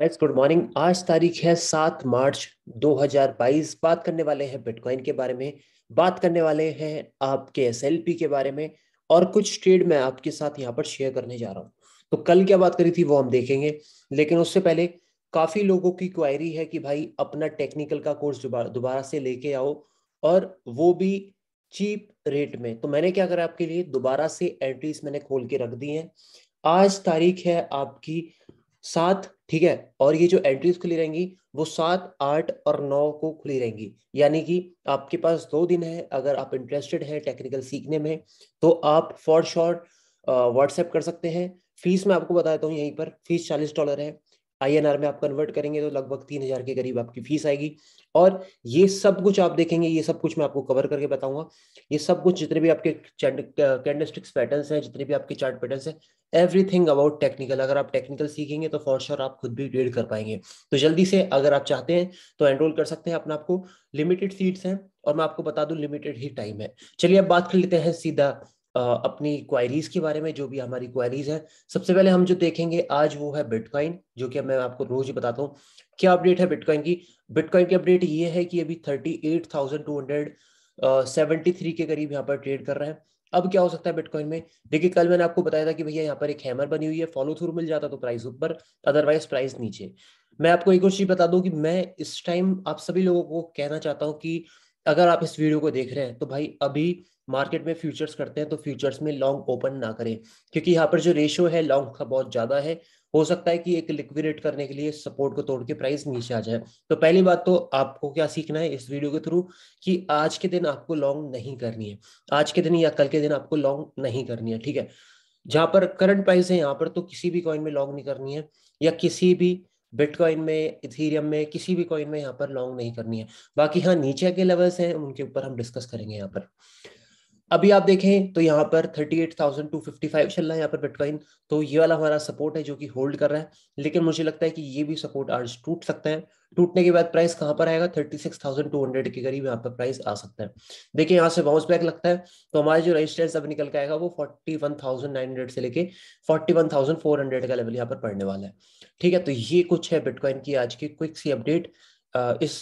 guys good morning आज तारीख है सात मार्च 2022 बात करने वाले हैं बिटकॉइन के बारे में बात करने वाले हैं आपके एस के बारे में और कुछ ट्रेड मैं आपके साथ यहाँ पर शेयर करने जा रहा हूँ तो कल क्या बात करी थी वो हम देखेंगे लेकिन उससे पहले काफ़ी लोगों की क्वायरी है कि भाई अपना टेक्निकल का कोर्स दोबारा से लेके आओ और वो भी चीप रेट में तो मैंने क्या करा आपके लिए दोबारा से एंट्रीज मैंने खोल के रख दी हैं आज तारीख है आपकी सात ठीक है और ये जो एंट्रीज खुली रहेंगी वो सात आठ और नौ को खुली रहेंगी यानी कि आपके पास दो दिन है अगर आप इंटरेस्टेड हैं टेक्निकल सीखने में तो आप फॉर शॉर्ट व्हाट्सएप कर सकते हैं फीस मैं आपको बता देता हूँ यहीं पर फीस चालीस डॉलर है आई आर में आप कन्वर्ट करेंगे तो लगभग तीन हजार के करीब आपकी फीस आएगी और ये सब कुछ आप देखेंगे ये सब कुछ मैं आपको कवर करके बताऊंगा ये सब कुछ जितने भी आपके कैंडलस्टिक्स पैटर्न्स हैं जितने भी आपके चार्ट पैटर्न्स हैं एवरीथिंग अबाउट टेक्निकल अगर आप टेक्निकल सीखेंगे तो फॉर श्योर आप खुद भी ट्रेड कर पाएंगे तो जल्दी से अगर आप चाहते हैं तो एनरोल कर सकते हैं अपना आपको लिमिटेड सीट्स हैं और मैं आपको बता दूं लिमिटेड ही टाइम है चलिए अब बात कर लेते हैं सीधा अपनी क्वायरीज के बारे में जो भी हमारी क्वायरीज हैं सबसे पहले हम जो देखेंगे आज वो है बिटकॉइन जो कि मैं आपको रोज ही बताता हूँ क्या अपडेट है बिटकॉइन की बिटकॉइन की अपडेट ये है कि अभी thirty eight thousand two hundred seventy three के करीब यहाँ पर ट्रेड कर रहे हैं अब क्या हो सकता है बिटकॉइन में देखिए कल मैंने आपको बताया था कि भैया यहाँ पर एक हैमर बनी हुई है फॉलो थ्रू मिल जाता तो प्राइस ऊपर अदरवाइज प्राइस नीचे मैं आपको एक और चीज बता दूं कि मैं इस टाइम आप सभी लोगों को कहना चाहता हूँ कि अगर आप इस वीडियो को देख रहे हैं तो भाई अभी मार्केट में फ्यूचर्स करते हैं तो फ्यूचर्स में लॉन्ग ओपन ना करें क्योंकि यहाँ पर जो रेशियो है लॉन्ग का बहुत ज्यादा है हो सकता है कि एक लिक्विडेट करने के लिए सपोर्ट को तोड़ के प्राइस नीचे आ जाए तो पहली बात तो आपको क्या सीखना है इस वीडियो के थ्रू कि आज के दिन आपको लॉन्ग नहीं करनी है आज के दिन या कल के दिन आपको लॉन्ग नहीं करनी है ठीक है जहां पर करंट प्राइस है यहाँ पर तो किसी भी कॉइन में लॉन्ग नहीं करनी है या किसी भी बिटकॉइन में इथीरियम में किसी भी कॉइन में यहाँ पर लॉन्ग नहीं करनी है बाकी हाँ नीचे के लेवल्स हैं उनके ऊपर हम डिस्कस करेंगे यहाँ पर अभी आप देखें तो यहाँ पर 38,255 चल रहा है यहाँ पर बिटकॉइन तो ये वाला हमारा सपोर्ट है जो कि होल्ड कर रहा है लेकिन मुझे लगता है कि ये भी सपोर्ट आज टूट सकता है टूटने के बाद प्राइस कहाँ पर आएगा 36,200 के करीब यहाँ पर प्राइस आ सकता है देखिए यहाँ से बाउंस बैक लगता है तो हमारा जो रजिस्टेंस अब निकल के आएगा वो 41,900 से लेके हंड्रेड का लेवल यहाँ पर पड़ने वाला है ठीक है तो ये कुछ है बिटकॉइन की आज की क्विक सी अपडेट इस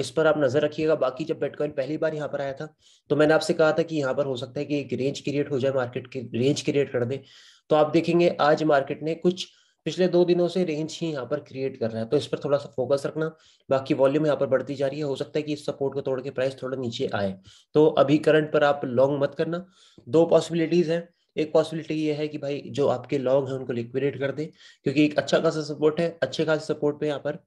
इस पर आप नजर रखिएगा बाकी जब बिटकॉइन पहली बार यहाँ पर आया था तो मैंने आपसे कहा था कि यहाँ पर हो सकता है कि एक रेंज क्रिएट हो जाए मार्केट की रेंज क्रिएट कर दे तो आप देखेंगे आज मार्केट ने कुछ पिछले दो दिनों से रेंज ही यहाँ पर क्रिएट कर रहा है तो इस पर थोड़ा सा फोकस रखना बाकी वॉल्यूम यहाँ पर बढ़ती जा रही है हो सकता है कि इस सपोर्ट को तोड़ के प्राइस थोड़ा नीचे आए तो अभी करंट पर आप लॉन्ग मत करना दो पॉसिबिलिटीज हैं एक पॉसिबिलिटी ये है कि भाई जो आपके लॉन्ग है उनको लिक्विडेट कर दे क्योंकि एक अच्छा खासा सपोर्ट है अच्छे खासे सपोर्ट पे यहाँ पर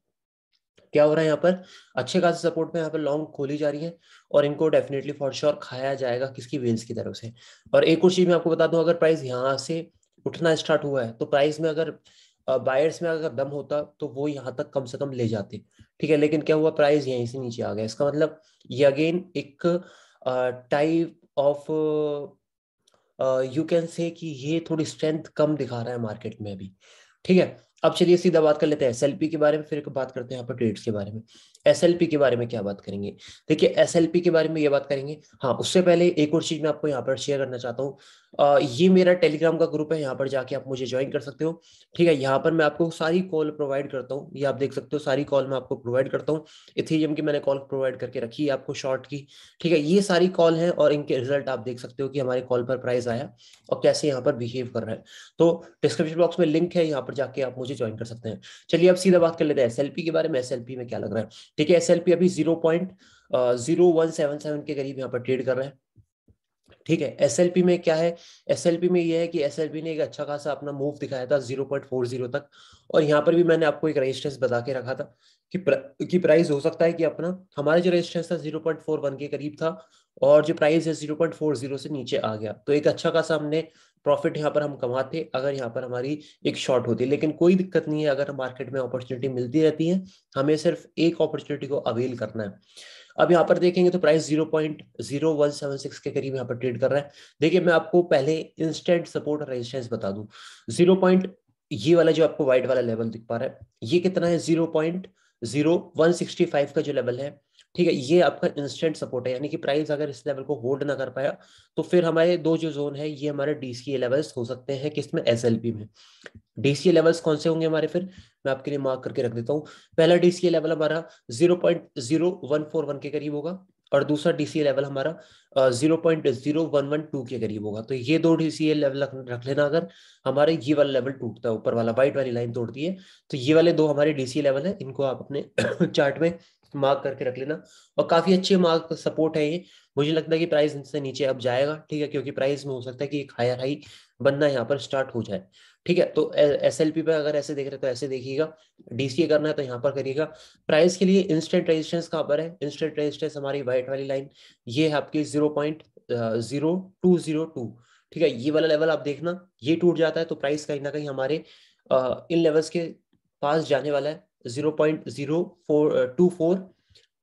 क्या हो रहा है यहाँ पर अच्छे खासे सपोर्ट में यहाँ पर लॉन्ग खोली जा रही है और इनको डेफिनेटली फॉर श्योर खाया जाएगा किसकी वेल्स की तरफ से और एक और चीज मैं आपको बता दूं अगर प्राइस यहाँ से उठना स्टार्ट हुआ है तो प्राइस में अगर बायर्स में अगर दम होता तो वो यहाँ तक कम से कम ले जाते ठीक है लेकिन क्या हुआ प्राइस यहीं से नीचे आ गया इसका मतलब ये अगेन एक type of you can say कि ये थोड़ी स्ट्रेंथ कम दिखा रहा है मार्केट में अभी ठीक है अब चलिए सीधा बात कर लेते हैं एस के बारे में फिर बात करते हैं यहाँ पर ट्रेड्स के बारे में एस के बारे में क्या बात करेंगे देखिए एस के बारे में ये बात करेंगे हाँ उससे पहले एक और चीज मैं आपको यहाँ पर शेयर करना चाहता हूँ ये मेरा टेलीग्राम का ग्रुप है यहाँ पर जाके आप मुझे ज्वाइन कर सकते हो ठीक है यहाँ पर मैं आपको सारी कॉल प्रोवाइड करता हूँ ये आप देख सकते हो सारी कॉल मैं आपको प्रोवाइड करता हूँ इथीरियम की मैंने कॉल प्रोवाइड करके रखी है आपको शॉर्ट की ठीक है ये सारी कॉल है और इनके रिजल्ट आप देख सकते हो कि हमारे कॉल पर प्राइस आया और कैसे यहाँ पर बिहेव कर रहा है तो डिस्क्रिप्शन बॉक्स में लिंक है यहाँ पर जाके आप मुझे ज्वाइन कर सकते हैं चलिए आप सीधा बात कर लेते हैं एस के बारे में एस में क्या लग रहा है ठीक है एसएलपी अभी zero point zero one seven seven के करीब यहाँ पर ट्रेड कर रहे हैं ठीक है एस में क्या है एस में यह है कि एस ने एक अच्छा खासा अपना मूव दिखाया था जीरो पॉइंट फोर जीरो तक और यहाँ पर भी मैंने आपको एक रजिस्ट्रेंस बता के रखा था कि प्र, कि प्राइस हो सकता है कि अपना हमारा जो रजिस्ट्रेंस था जीरो पॉइंट फोर वन के करीब था और जो प्राइस है जीरो पॉइंट फोर जीरो से नीचे आ गया तो एक अच्छा खासा हमने प्रॉफिट यहाँ पर हम कमाते अगर यहाँ पर हमारी एक शॉर्ट होती लेकिन कोई दिक्कत नहीं है अगर मार्केट में अपॉर्चुनिटी मिलती रहती है हमें सिर्फ एक अपॉर्चुनिटी को अवेल करना है अब यहाँ पर देखेंगे तो price zero point zero one seven six के करीब यहाँ पर ट्रेड कर रहा है देखिए मैं आपको पहले इंस्टेंट सपोर्ट और रेजिस्टेंस बता दूं जीरो पॉइंट ये वाला जो आपको व्हाइट वाला लेवल दिख पा रहा है ये कितना है zero point zero one sixty five का जो लेवल है ठीक है ये आपका इंस्टेंट सपोर्ट है यानी कि प्राइस अगर इस लेवल को होल्ड ना कर पाया तो फिर हमारे दो जो जोन है ये हमारे डीसी लेवल्स हो सकते हैं किसमें एस एल पी में डीसी लेवल्स कौन से होंगे हमारे फिर मैं आपके लिए मार्क करके रख देता हूँ पहला डीसी लेवल हमारा zero point zero one four one के करीब होगा और दूसरा डीसी लेवल हमारा zero point zero one one two के करीब होगा तो ये दो डीसी लेवल रख लेना अगर हमारे ये वाला लेवल टूटता है ऊपर वाला व्हाइट वाली लाइन तोड़ती है तो ये वाले दो हमारे डीसी लेवल है इनको आप अपने चार्ट में मार्क करके रख लेना और काफी अच्छे मार्क सपोर्ट है ये मुझे लगता है कि प्राइस इनसे नीचे अब जाएगा ठीक है क्योंकि प्राइस में हो सकता है कि एक हायर हाई बनना यहाँ पर स्टार्ट हो जाए ठीक है तो एस एल पी पर अगर ऐसे देख रहे तो ऐसे देखिएगा डीसीए करना है तो यहाँ पर करिएगा प्राइस के लिए इंस्टेंट रेजिस्टेंस कहाँ पर है इंस्टेंट रेजिस्टेंस हमारी व्हाइट वाली लाइन ये है आपकी zero point zero two zero two ठीक है ये वाला लेवल आप देखना ये टूट जाता है तो प्राइस कहीं ना कहीं हमारे इन लेवल्स के पास जाने वाला है zero point zero four two four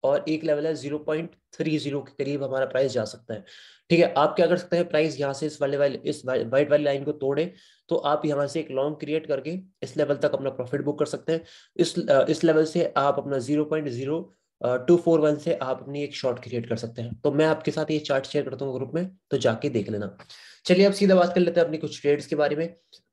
और एक लेवल है जीरो पॉइंट थ्री जीरो के करीब हमारा प्राइस जा सकता है ठीक है आप क्या कर सकते हैं प्राइस यहाँ से इस वाले वाले इस वाइट वाली लाइन को तोड़े तो आप यहाँ से एक लॉन्ग क्रिएट करके इस लेवल तक अपना प्रॉफिट बुक कर सकते हैं इस इस लेवल से आप अपना zero point zero two four one से आप अपनी एक शॉर्ट क्रिएट कर सकते हैं तो मैं आपके साथ ये चार्ट शेयर करता हूँ ग्रुप में तो जाके देख लेना चलिए अब सीधा बात कर लेते हैं अपनी कुछ ट्रेड्स के बारे में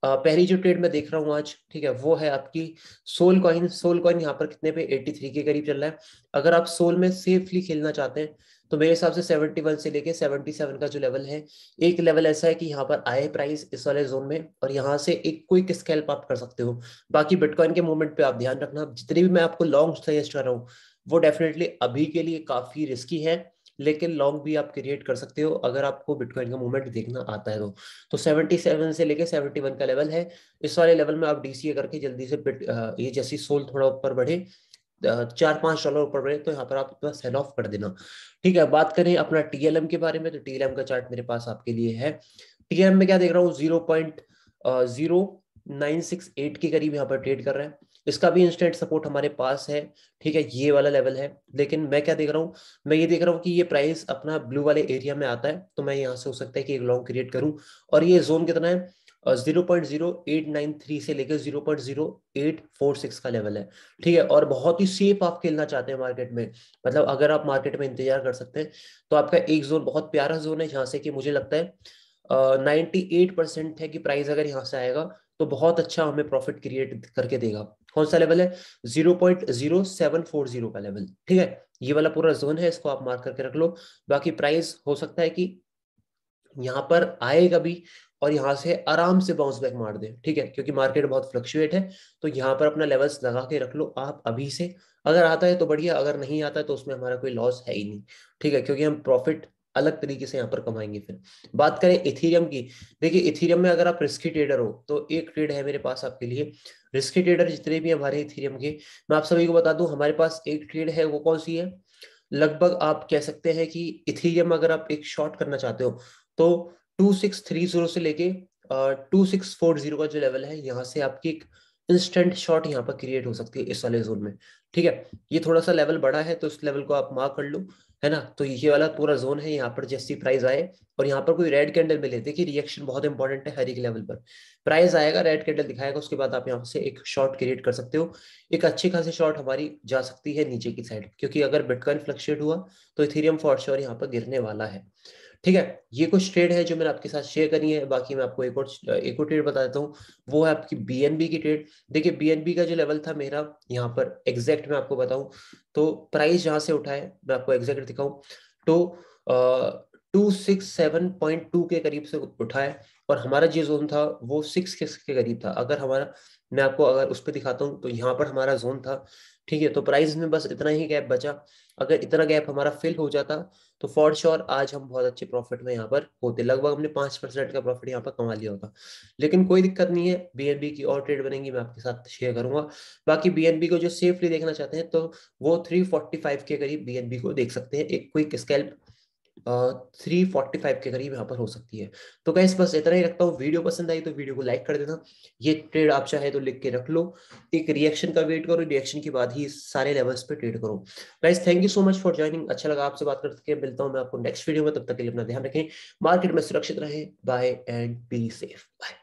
आ, पहली जो ट्रेड मैं देख रहा हूँ आज ठीक है वो है आपकी सोल कॉइन सोल कॉइन यहाँ पर कितने पे 83 के करीब चल रहा है अगर आप सोल में सेफली खेलना चाहते हैं तो मेरे हिसाब से 71 से लेके 77 का जो लेवल है एक लेवल ऐसा है कि यहाँ पर आए प्राइस इस वाले जोन में और यहाँ से एक क्विक स्कैल्प आप कर सकते हो बाकी बिटकॉइन के मूवमेंट पे आप ध्यान रखना जितने भी मैं आपको लॉन्ग सजेस्ट कर रहा हूँ वो डेफिनेटली अभी के लिए काफी रिस्की है लेकिन लॉन्ग भी आप क्रिएट कर सकते हो अगर आपको बिटकॉइन का मूवमेंट देखना आता है तो सेवेंटी तो सेवन से लेके सेवेंटी वन का लेवल है इस वाले लेवल में आप डीसीए करके जल्दी से बिट ये जैसी सोल थोड़ा ऊपर बढ़े चार पांच डॉलर ऊपर बढ़े तो यहाँ पर आप थोड़ा सेल ऑफ कर देना ठीक है बात करें अपना टीएलएम के बारे में तो टीएलएम का चार्ट मेरे पास आपके लिए है टीएलएम में क्या देख रहा हूँ zero point zero nine six eight के करीब यहाँ पर ट्रेड कर रहे हैं इसका भी इंस्टेंट सपोर्ट हमारे पास है ठीक है ये वाला लेवल है लेकिन मैं क्या देख रहा हूँ मैं ये देख रहा हूँ कि ये प्राइस अपना ब्लू वाले एरिया में आता है तो मैं यहाँ से हो सकता है कि एक लॉन्ग क्रिएट करूँ और ये जोन कितना है zero point zero eight nine three से लेकर zero point zero eight four six का लेवल है ठीक है और बहुत ही सेफ आप खेलना चाहते हैं मार्केट में मतलब अगर आप मार्केट में इंतजार कर सकते हैं तो आपका एक जोन बहुत प्यारा जोन है जहाँ से कि मुझे लगता है नाइन्टी एट परसेंट है कि प्राइस अगर यहाँ से आएगा तो बहुत अच्छा हमें प्रॉफिट क्रिएट करके देगा कौन सा लेवल है zero point zero seven four zero का लेवल ठीक है ये वाला पूरा जोन है इसको आप मार्क करके रख लो बाकी प्राइस हो सकता है कि यहाँ पर आएगा भी और यहाँ से आराम से बाउंस बैक मार दे ठीक है क्योंकि मार्केट बहुत फ्लक्चुएट है तो यहाँ पर अपना लेवल्स लगा के रख लो आप अभी से अगर आता है तो बढ़िया अगर नहीं आता है तो उसमें हमारा कोई लॉस है ही नहीं ठीक है क्योंकि हम प्रॉफिट अलग तरीके से यहाँ पर कमाएंगे फिर बात करें इथीरियम की देखिए इथीरियम में अगर आप रिस्की ट्रेडर हो तो एक ट्रेड है मेरे पास आपके लिए रिस्क ट्रेडर जितने भी हमारे इथेरियम के मैं आप सभी को बता दूं हमारे पास एक ट्रेड है वो कौन सी है लगभग आप कह सकते हैं कि इथेरियम अगर आप एक शॉर्ट करना चाहते हो तो टू सिक्स थ्री जीरो से लेके टू सिक्स फोर जीरो का जो लेवल है यहाँ से आपकी एक इंस्टेंट शॉर्ट यहाँ पर क्रिएट हो सकती है इस वाले जोन में ठीक है ये थोड़ा सा लेवल बड़ा है तो इस लेवल को आप मार्क कर लो है ना तो ये वाला पूरा जोन है यहाँ पर जैसी प्राइस आए और यहाँ पर कोई रेड कैंडल मिले देखिए रिएक्शन बहुत इंपॉर्टेंट है हर एक लेवल पर प्राइस आएगा रेड कैंडल दिखाएगा उसके बाद आप यहाँ से एक शॉर्ट क्रिएट कर सकते हो एक अच्छी खासी शॉर्ट हमारी जा सकती है नीचे की साइड क्योंकि अगर बिटकॉइन फ्लक्चुएट हुआ तो इथेरियम फॉर यहाँ पर गिरने वाला है ठीक है ये कुछ ट्रेड है जो मैंने आपके साथ शेयर करी है बाकी मैं आपको एक और एक और ट्रेड बता देता हूँ वो है आपकी बी की ट्रेड देखिए बी का जो लेवल था मेरा यहाँ पर एग्जैक्ट मैं आपको बताऊँ तो प्राइस जहाँ से उठा है मैं आपको एग्जैक्ट दिखाऊँ तो two six seven point two के करीब से उठा है और हमारा जो जोन था वो सिक्स के करीब था अगर हमारा मैं आपको अगर उस पर दिखाता हूँ तो यहाँ पर हमारा जोन था ठीक है तो प्राइस में बस इतना ही गैप बचा अगर इतना गैप हमारा फिल हो जाता तो फॉर श्योर आज हम बहुत अच्छे प्रॉफिट में यहाँ पर होते लगभग हमने पांच परसेंट का प्रॉफिट यहाँ पर कमा लिया होता लेकिन कोई दिक्कत नहीं है बीएनबी की और ट्रेड बनेगी मैं आपके साथ शेयर करूंगा बाकी बीएनबी को जो सेफली देखना चाहते हैं तो वो थ्री के करीब बीएनबी को देख सकते हैं एक quick scalp three forty five के करीब यहाँ पर हो सकती है तो कैसे बस इतना ही रखता हूँ वीडियो पसंद आई तो वीडियो को लाइक कर देना ये ट्रेड आप चाहे तो लिख के रख लो एक रिएक्शन का वेट करो रिएक्शन के बाद ही सारे लेवल्स पे ट्रेड करो guys thank you so much for joining अच्छा लगा आपसे बात करके मिलता हूँ मैं आपको नेक्स्ट वीडियो में तब तक के लिए अपना ध्यान रखें मार्केट में सुरक्षित रहे bye and be safe bye